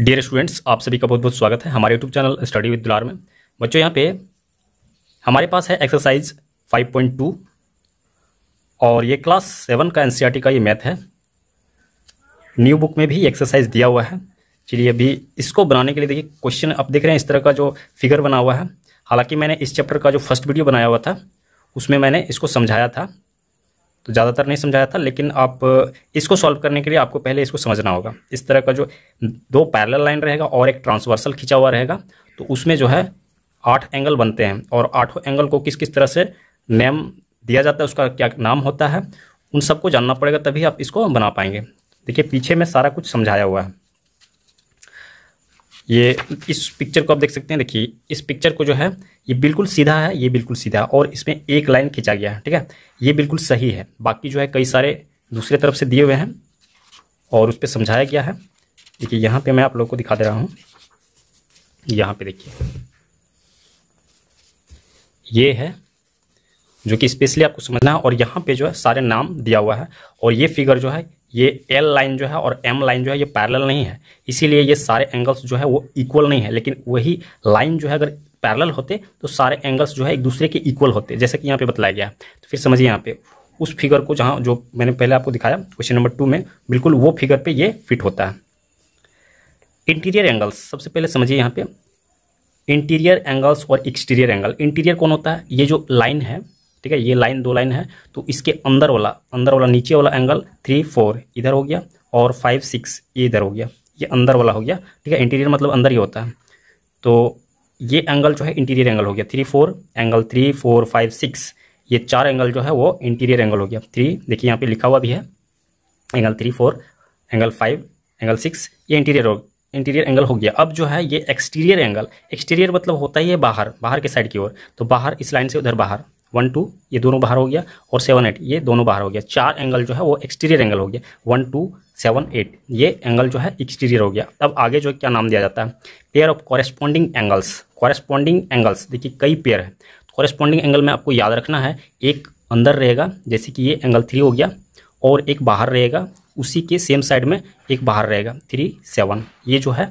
dear students आप सभी का बहुत बहुत स्वागत है हमारे यूट्यूब चैनल स्टडी विद दुलार में बच्चों यहाँ पे हमारे पास है एक्सरसाइज 5.2 और ये क्लास सेवन का एनसीईआरटी e का ये मैथ है न्यू बुक में भी एक्सरसाइज दिया हुआ है चलिए अभी इसको बनाने के लिए देखिए क्वेश्चन आप देख रहे हैं इस तरह का जो फिगर बना हुआ है हालांकि मैंने इस चैप्टर का जो फर्स्ट वीडियो बनाया हुआ था उसमें मैंने इसको समझाया था तो ज़्यादातर नहीं समझाया था लेकिन आप इसको सॉल्व करने के लिए आपको पहले इसको समझना होगा इस तरह का जो दो पैरल लाइन रहेगा और एक ट्रांसवर्सल खींचा हुआ रहेगा तो उसमें जो है आठ एंगल बनते हैं और आठों एंगल को किस किस तरह से नेम दिया जाता है उसका क्या नाम होता है उन सबको जानना पड़ेगा तभी आप इसको बना पाएंगे देखिए पीछे में सारा कुछ समझाया हुआ है ये इस पिक्चर को आप देख सकते हैं देखिए इस पिक्चर को जो है ये बिल्कुल सीधा है ये बिल्कुल सीधा है और इसमें एक लाइन खींचा गया है ठीक है ये बिल्कुल सही है बाकी जो है कई सारे दूसरे तरफ से दिए हुए हैं और उस पर समझाया गया है देखिए यहाँ पे मैं आप लोग को दिखा दे रहा हूँ यहाँ पे देखिए ये है जो कि स्पेशली आपको समझना है और यहाँ पे जो है सारे नाम दिया हुआ है और ये फिगर जो है ये एल लाइन जो है और एम लाइन जो है ये पैरल नहीं है इसीलिए ये सारे एंगल्स जो है वो इक्वल नहीं है लेकिन वही लाइन जो है अगर पैरल होते तो सारे एंगल्स जो है एक दूसरे के इक्वल होते जैसे कि यहाँ पे बताया गया तो फिर समझिए यहाँ पे उस फिगर को जहाँ जो मैंने पहले आपको दिखाया क्वेश्चन नंबर टू में बिल्कुल वो फिगर पे ये फिट होता है इंटीरियर एंगल्स सबसे पहले समझिए यहाँ पे इंटीरियर एंगल्स और एक्सटीरियर एंगल इंटीरियर कौन होता है ये जो लाइन है ठीक है ये लाइन दो लाइन है तो इसके अंदर वाला अंदर वाला नीचे वाला एंगल थ्री फोर इधर हो गया और फाइव सिक्स ये इधर हो गया ये अंदर वाला हो गया ठीक है इंटीरियर मतलब अंदर ही होता है तो ये एंगल जो है इंटीरियर एंगल हो गया three four angle three four five six ये चार एंगल जो है वो इंटीरियर एंगल हो गया थ्री देखिए यहाँ पे लिखा हुआ भी है angle three four angle five angle six ये इंटीरियर हो इंटीरियर एंगल हो गया अब जो है ये एक्सटीरियर एंगल एक्सटीरियर मतलब होता ही है बाहर बाहर के साइड की ओर तो बाहर इस लाइन से उधर बाहर वन टू ये दोनों बाहर हो गया और सेवन एट ये दोनों बाहर हो गया चार एंगल जो है वो एक्सटीरियर एंगल हो गया वन टू सेवन एट ये एंगल जो है एक्सटीरियर हो गया अब आगे जो क्या नाम दिया जाता है pair of corresponding angles corresponding angles देखिए कई पेयर है कॉरेस्पॉन्डिंग एंगल में आपको याद रखना है एक अंदर रहेगा जैसे कि ये एंगल थ्री हो गया और एक बाहर रहेगा उसी के सेम साइड में एक बाहर रहेगा थ्री सेवन ये जो है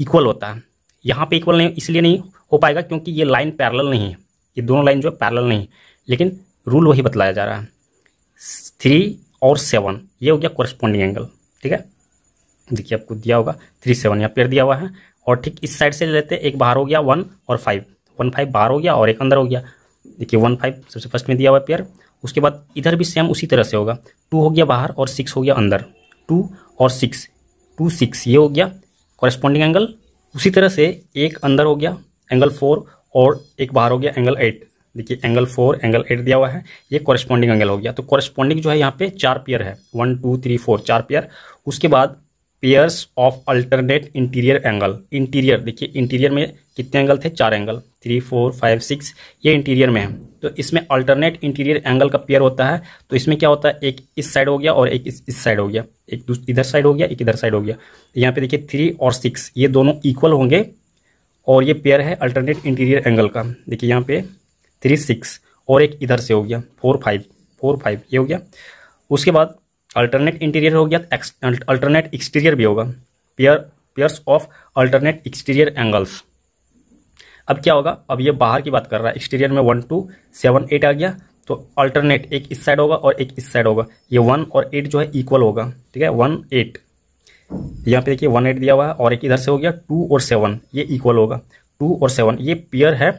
इक्वल होता है यहाँ पे इक्वल नहीं इसलिए नहीं हो पाएगा क्योंकि ये लाइन पैरेलल नहीं है ये दोनों लाइन जो है पैरेलल नहीं लेकिन रूल वही बतलाया जा रहा है थ्री और सेवन ये हो गया कॉरेस्पॉन्डिंग एंगल ठीक है देखिए आपको दिया होगा थ्री सेवन यहाँ पेयर दिया हुआ है और ठीक इस साइड से लेते एक बाहर हो गया वन और फाइव वन फाइव बाहर हो गया और एक अंदर हो गया देखिए वन फाइव सबसे फर्स्ट में दिया हुआ पेयर उसके बाद इधर भी सेम उसी तरह से होगा टू हो गया बाहर और सिक्स हो गया अंदर टू और सिक्स टू सिक्स ये हो गया कॉरेस्पॉन्डिंग एंगल उसी तरह से एक अंदर हो गया एंगल फोर और एक बाहर हो गया एंगल एट देखिए एंगल फोर एंगल एट दिया हुआ है ये कॉरेस्पॉन्डिंग एंगल हो गया तो कॉरेस्पॉन्डिंग जो है यहाँ पे चार पेयर है वन टू थ्री फोर चार पेयर उसके बाद pairs of alternate interior angle interior देखिए इंटीरियर में कितने एंगल थे चार angle three four five six ये इंटीरियर में है तो इसमें अल्टरनेट इंटीरियर एंगल का पेयर होता है तो इसमें क्या होता है एक इस साइड हो गया और एक इस इस साइड हो गया एक इधर साइड हो गया एक इधर साइड हो गया यहाँ पे देखिए थ्री और सिक्स ये दोनों इक्वल होंगे और ये पेयर है अल्टरनेट इंटीरियर एंगल का देखिए यहाँ पे थ्री सिक्स और एक इधर से हो गया फोर फाइव फोर फाइव ये हो गया उसके बाद अल्टरनेट इंटीरियर हो गया अल्टरनेट एक्सटीरियर भी होगा pair pairs of alternate exterior angles अब क्या होगा अब ये बाहर की बात कर रहा है एक्सटीरियर में वन टू सेवन एट आ गया तो अल्टरनेट एक इस साइड होगा और एक इस साइड होगा ये वन और एट जो है इक्वल होगा ठीक है वन एट यहाँ पे देखिए वन एट दिया हुआ है और एक इधर से हो गया टू और सेवन ये इक्वल होगा टू और सेवन ये पेयर है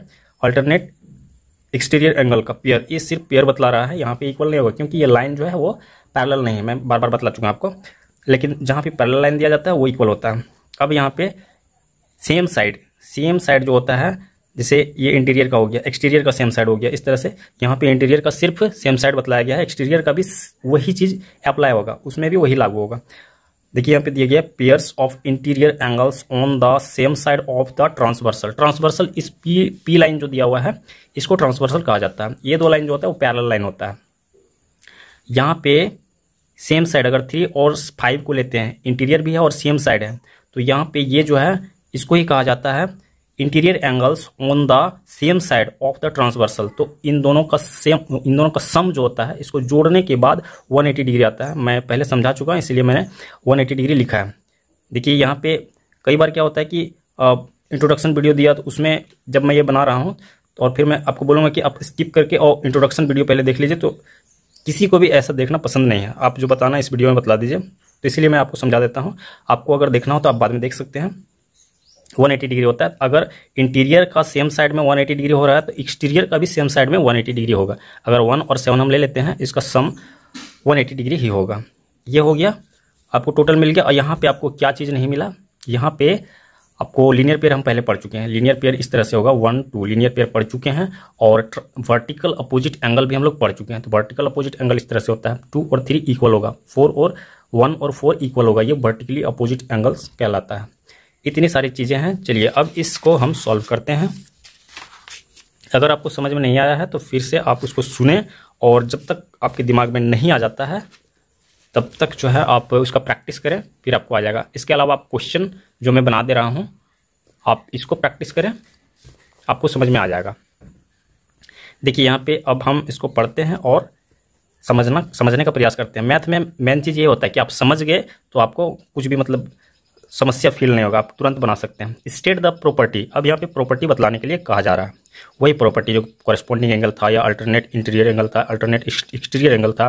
अल्टरनेट एक्सटीरियर एंगल का पेयर ये सिर्फ पेयर बतला रहा है यहाँ पे इक्वल नहीं होगा क्योंकि ये लाइन जो है वो पैरेलल नहीं है मैं बार बार बतला चुका आपको लेकिन जहाँ पे पैरेलल लाइन दिया जाता है वो इक्वल होता है अब यहाँ पे सेम साइड सेम साइड जो होता है जैसे ये इंटीरियर का हो गया एक्सटीरियर का सेम साइड हो गया इस तरह से यहाँ पे इंटीरियर का सिर्फ सेम साइड बतलाया गया है एक्सटीरियर का भी वही चीज़ अप्लाई होगा उसमें भी वही लागू होगा देखिए यहाँ पे दिया गया pairs of interior angles on the same side of the transversal transversal इस पी पी लाइन जो दिया हुआ है इसको ट्रांसवर्सल कहा जाता है ये दो लाइन जो होता है वो पैरल लाइन होता है यहाँ पे सेम साइड अगर थ्री और फाइव को लेते हैं इंटीरियर भी है और सेम साइड है तो यहाँ पे ये जो है इसको ही कहा जाता है interior angles on the same side of the transversal तो इन दोनों का सेम इन दोनों का सम जो होता है इसको जोड़ने के बाद 180 डिग्री आता है मैं पहले समझा चुका हूँ इसलिए मैंने 180 डिग्री लिखा है देखिए यहाँ पे कई बार क्या होता है कि इंट्रोडक्शन वीडियो दिया तो उसमें जब मैं ये बना रहा हूँ तो और फिर मैं आपको बोलूँगा कि आप स्किप करके और इंट्रोडक्शन वीडियो पहले देख लीजिए तो किसी को भी ऐसा देखना पसंद नहीं है आप जो बताना इस वीडियो में बता दीजिए तो इसलिए मैं आपको समझा देता हूँ आपको अगर देखना हो तो आप बाद में देख सकते हैं 180 डिग्री होता है अगर इंटीरियर का सेम साइड में 180 डिग्री हो रहा है तो एक्सटीरियर का भी सेम साइड में 180 डिग्री होगा अगर वन और सेवन हम ले लेते हैं इसका सम 180 डिग्री ही होगा ये हो गया आपको टोटल मिल गया और यहाँ पे आपको क्या चीज़ नहीं मिला यहाँ पे आपको लीनियर पेयर हम पहले पढ़ चुके हैं लीनियर पेयर इस तरह से होगा वन टू लीनियर पेयर पढ़ चुके हैं और वर्टिकल अपोजिट एंगल भी हम लोग पढ़ चुके हैं तो वर्टिकल अपोजिट एंगल इस तरह से होता है टू और थ्री इक्वल होगा फोर और वन और फोर इक्वल होगा ये वर्टिकली अपोजिट एंगल्स कहलाता है इतनी सारी चीज़ें हैं चलिए अब इसको हम सॉल्व करते हैं अगर आपको समझ में नहीं आया है तो फिर से आप उसको सुने और जब तक आपके दिमाग में नहीं आ जाता है तब तक जो है आप उसका प्रैक्टिस करें फिर आपको आ जाएगा इसके अलावा आप क्वेश्चन जो मैं बना दे रहा हूँ आप इसको प्रैक्टिस करें आपको समझ में आ जाएगा देखिए यहाँ पे अब हम इसको पढ़ते हैं और समझना समझने का प्रयास करते हैं मैथ में मेन चीज़ ये होता है कि आप समझ गए तो आपको कुछ भी मतलब समस्या फील नहीं होगा आप तुरंत बना सकते हैं स्टेट द प्रॉपर्टी अब यहाँ पे प्रॉपर्टी बतलाने के लिए कहा जा रहा है वही प्रॉपर्टी जो कॉरेस्पॉन्डिंग एंगल था या अल्टरनेट इंटीरियर एंगल था अल्टरनेट एक्सटीरियर एंगल था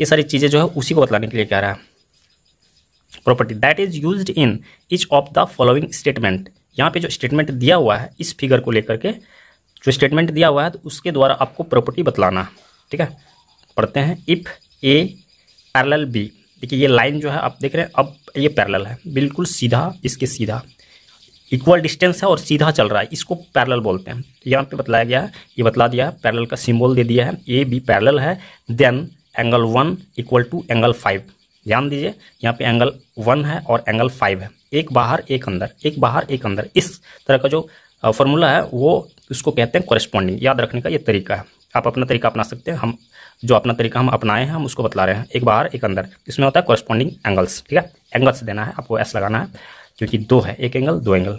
ये सारी चीज़ें जो है उसी को बतलाने के लिए कह रहा है property that is use in each of the following statement यहाँ पे जो स्टेटमेंट दिया हुआ है इस फिगर को लेकर के जो स्टेटमेंट दिया हुआ है तो उसके द्वारा आपको प्रॉपर्टी बतलाना ठीक है पढ़ते हैं इफ़ ए पैरल बी देखिए ये लाइन जो है आप देख रहे हैं अब ये पैरल है बिल्कुल सीधा इसके सीधा इक्वल डिस्टेंस है और सीधा चल रहा है इसको पैरल बोलते हैं यहाँ पे बताया गया है ये बतला दिया है पैरल का सिंबल दे दिया है ए बी पैरल है then angle one equal to angle five ध्यान दीजिए यहाँ पे एंगल वन है और एंगल फाइव है एक बाहर एक अंदर एक बाहर एक अंदर इस तरह का जो फॉर्मूला है वो उसको कहते हैं कॉरेस्पॉन्डिंग याद रखने का ये तरीका है आप अपना तरीका अपना सकते हैं हम जो अपना तरीका हम अपनाए हैं हम उसको बतला रहे हैं एक बाहर एक अंदर इसमें होता है कॉरस्पॉन्डिंग एंगल्स ठीक है एंगल्स देना है आपको एस लगाना है क्योंकि दो है एक एंगल दो एंगल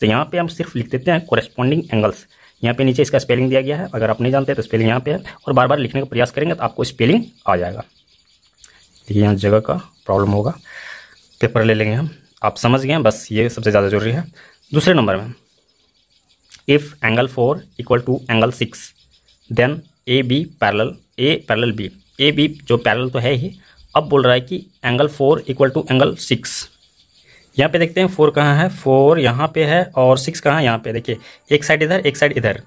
तो यहाँ पे हम सिर्फ लिख देते हैं कॉरेस्पॉन्डिंग एंगल्स यहाँ पे नीचे इसका स्पेलिंग दिया गया है अगर आप नहीं जानते तो स्पेलिंग यहाँ पे है और बार बार लिखने का प्रयास करेंगे तो आपको स्पेलिंग आ जाएगा देखिए यहाँ जगह का प्रॉब्लम होगा पेपर ले लेंगे हम आप समझ गए बस ये सबसे ज़्यादा जरूरी है दूसरे नंबर में if angle four equal to angle six then A B parallel A parallel B A B जो पैरल तो है ही अब बोल रहा है कि angle four equal to angle six यहाँ पे देखते हैं फोर कहाँ है फोर यहाँ पे है और सिक्स कहाँ यहाँ पे देखिए एक साइड इधर एक साइड इधर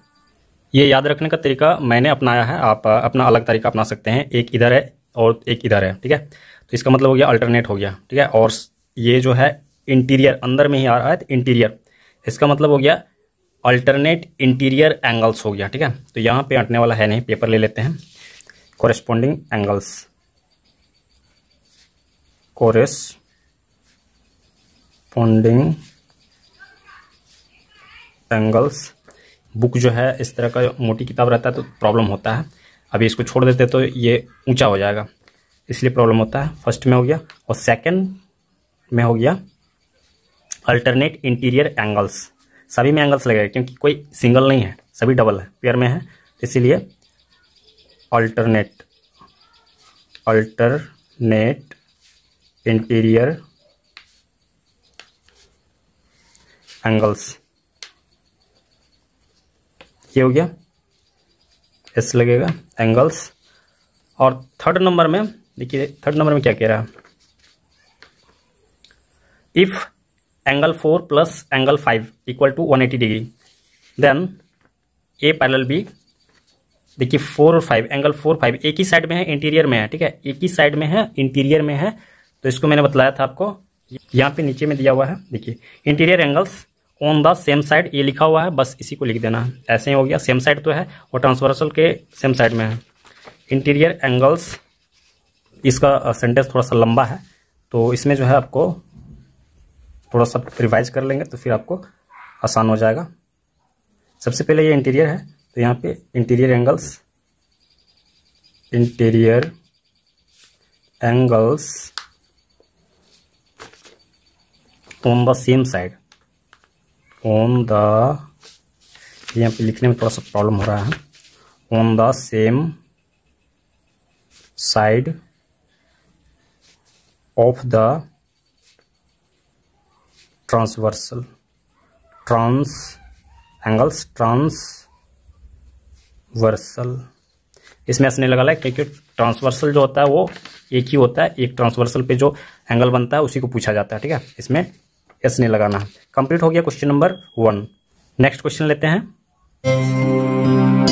ये याद रखने का तरीका मैंने अपनाया है आप अपना अलग तरीका अपना सकते हैं एक इधर है और एक इधर है ठीक है तो इसका मतलब हो गया अल्टरनेट हो गया ठीक है और ये जो है इंटीरियर अंदर में ही आ रहा है तो इंटीरियर इसका मतलब हो गया अल्टरनेट इंटीरियर एंगल्स हो गया ठीक है तो यहाँ पे हटने वाला है नहीं पेपर ले लेते हैं corresponding angles corresponding angles book जो है इस तरह का मोटी किताब रहता है तो प्रॉब्लम होता है अभी इसको छोड़ देते तो ये ऊंचा हो जाएगा इसलिए प्रॉब्लम होता है फर्स्ट में हो गया और सेकंड में हो गया अल्टरनेट इंटीरियर एंगल्स सभी में एंगल्स लगेगा क्योंकि कोई सिंगल नहीं है सभी डबल है पेयर में है इसीलिए अल्टरनेट अल्टरनेट इंटीरियर एंगल्स ये हो गया एस लगेगा एंगल्स और थर्ड नंबर में देखिए थर्ड नंबर में क्या कह रहा है if angle four plus angle five equal to one eighty degree then A parallel B देखिए फोर और फाइव एंगल फोर फाइव एक ही साइड में है इंटीरियर में है ठीक है एक ही साइड में है इंटीरियर में है तो इसको मैंने बताया था आपको यहाँ पे नीचे में दिया हुआ है देखिए interior angles on the same side ये लिखा हुआ है बस इसी को लिख देना है ऐसे ही हो गया सेम साइड तो है और ट्रांसवर्सल के सेम साइड में है इंटीरियर एंगल्स इसका सेंटेंस थोड़ा सा लंबा है तो इसमें जो है आपको थोड़ा सा रिवाइज कर लेंगे तो फिर आपको आसान हो जाएगा सबसे पहले ये इंटीरियर है तो यहाँ पे interior angles interior angles on the same side on the यहाँ पे लिखने में थोड़ा सा प्रॉब्लम हो रहा है on the same side of the transversal trans angles transversal इसमें नहीं लगा ला क्योंकि ट्रांसवर्सल जो होता है वो एक ही होता है एक ट्रांसवर्सल पे जो एंगल बनता है उसी को पूछा जाता है ठीक है इसमें एस नहीं लगाना कंप्लीट हो गया question number one next question लेते हैं